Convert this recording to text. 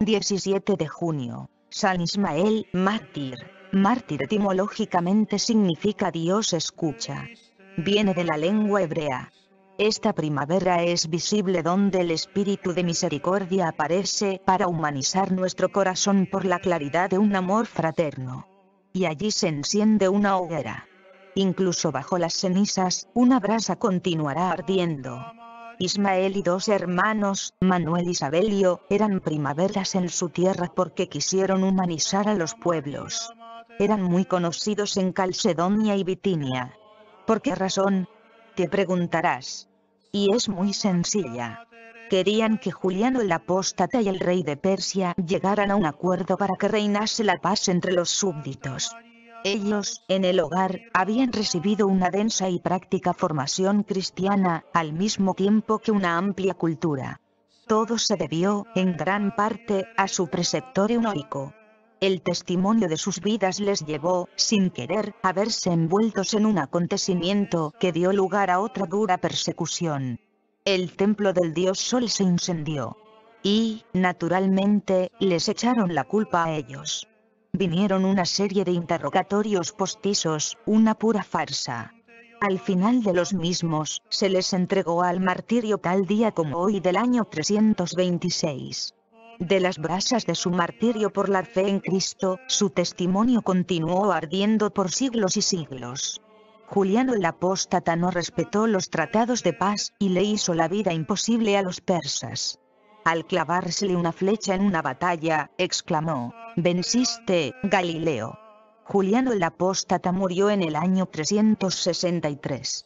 17 de junio, San Ismael, mártir. Mártir etimológicamente significa Dios escucha. Viene de la lengua hebrea. Esta primavera es visible donde el espíritu de misericordia aparece para humanizar nuestro corazón por la claridad de un amor fraterno. Y allí se enciende una hoguera. Incluso bajo las cenizas, una brasa continuará ardiendo. Ismael y dos hermanos, Manuel y Sabelio, eran primaveras en su tierra porque quisieron humanizar a los pueblos. Eran muy conocidos en Calcedonia y Bitinia. ¿Por qué razón? Te preguntarás. Y es muy sencilla. Querían que Juliano el apóstata y el rey de Persia llegaran a un acuerdo para que reinase la paz entre los súbditos. Ellos, en el hogar, habían recibido una densa y práctica formación cristiana, al mismo tiempo que una amplia cultura. Todo se debió, en gran parte, a su preceptor eunóico. El testimonio de sus vidas les llevó, sin querer, a verse envueltos en un acontecimiento que dio lugar a otra dura persecución. El templo del dios Sol se incendió. Y, naturalmente, les echaron la culpa a ellos. Vinieron una serie de interrogatorios postizos, una pura farsa. Al final de los mismos, se les entregó al martirio tal día como hoy del año 326. De las brasas de su martirio por la fe en Cristo, su testimonio continuó ardiendo por siglos y siglos. Juliano el apóstata no respetó los tratados de paz, y le hizo la vida imposible a los persas al clavársele una flecha en una batalla, exclamó, «Venciste, Galileo». Juliano el Apóstata murió en el año 363.